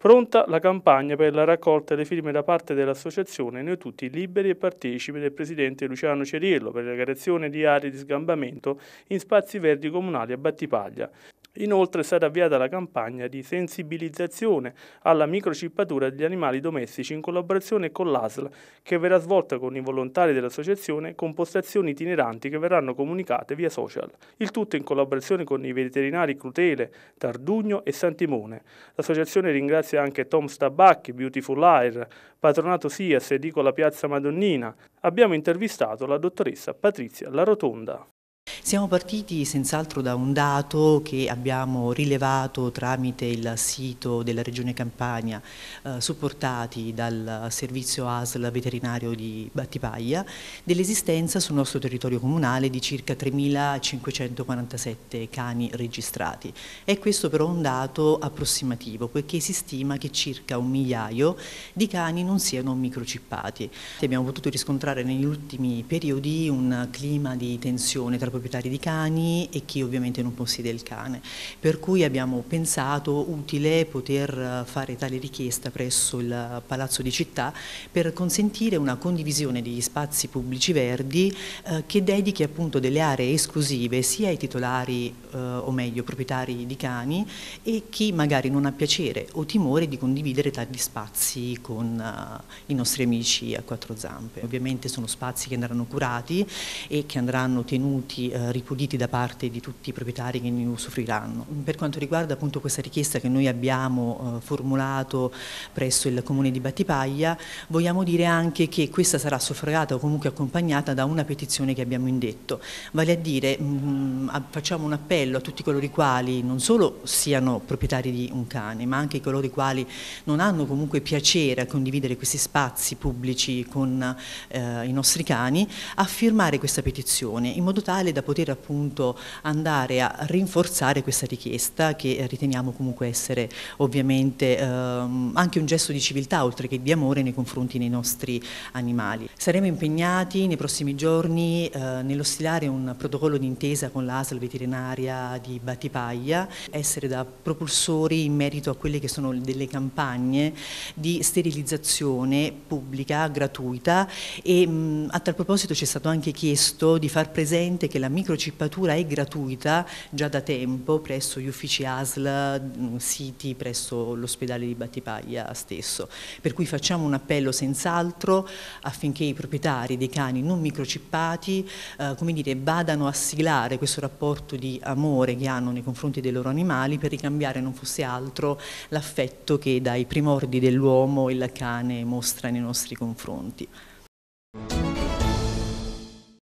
Pronta la campagna per la raccolta delle firme da parte dell'associazione Noi Tutti Liberi e Partecipi del presidente Luciano Ceriello per la creazione di aree di sgambamento in spazi verdi comunali a Battipaglia. Inoltre è stata avviata la campagna di sensibilizzazione alla microcippatura degli animali domestici in collaborazione con l'ASL, che verrà svolta con i volontari dell'associazione con postazioni itineranti che verranno comunicate via social. Il tutto in collaborazione con i veterinari Crutele, Tardugno e Santimone. L'associazione ringrazia anche Tom Stabacchi, Beautiful Air, Patronato Sias, e Dico la Piazza Madonnina. Abbiamo intervistato la dottoressa Patrizia Larotonda. Siamo partiti senz'altro da un dato che abbiamo rilevato tramite il sito della Regione Campania, eh, supportati dal servizio ASL veterinario di Battipaglia, dell'esistenza sul nostro territorio comunale di circa 3.547 cani registrati. È questo però un dato approssimativo, poiché si stima che circa un migliaio di cani non siano microchippati. Abbiamo potuto riscontrare negli ultimi periodi un clima di tensione tra proprietari proprietari di cani e chi ovviamente non possiede il cane. Per cui abbiamo pensato utile poter eh, fare tale richiesta presso il Palazzo di Città per consentire una condivisione degli spazi pubblici verdi eh, che dedichi appunto delle aree esclusive sia ai titolari eh, o meglio proprietari di cani e chi magari non ha piacere o timore di condividere tali spazi con eh, i nostri amici a quattro zampe. Ovviamente sono spazi che andranno curati e che andranno tenuti eh, ripuliti da parte di tutti i proprietari che ne usufruiranno. Per quanto riguarda appunto questa richiesta che noi abbiamo eh, formulato presso il Comune di Battipaglia, vogliamo dire anche che questa sarà soffragata o comunque accompagnata da una petizione che abbiamo indetto, vale a dire mh, mm, facciamo un appello a tutti coloro i quali non solo siano proprietari di un cane, ma anche coloro i quali non hanno comunque piacere a condividere questi spazi pubblici con eh, i nostri cani, a firmare questa petizione in modo tale da poter appunto andare a rinforzare questa richiesta che eh, riteniamo comunque essere ovviamente ehm, anche un gesto di civiltà oltre che di amore nei confronti dei nostri animali. Saremo impegnati nei prossimi giorni eh, nello stilare un protocollo d'intesa con l'ASL veterinaria di Battipaglia, essere da propulsori in merito a quelle che sono delle campagne di sterilizzazione pubblica gratuita e mh, a tal proposito ci è stato anche chiesto di far presente che la microcippatura è gratuita già da tempo presso gli uffici ASL, mm, siti presso l'ospedale di Battipaglia stesso, per cui facciamo un appello senz'altro affinché i proprietari dei cani non microcippati eh, come dire, vadano a siglare questo rapporto di amore che hanno nei confronti dei loro animali per ricambiare non fosse altro l'affetto che dai primordi dell'uomo il cane mostra nei nostri confronti.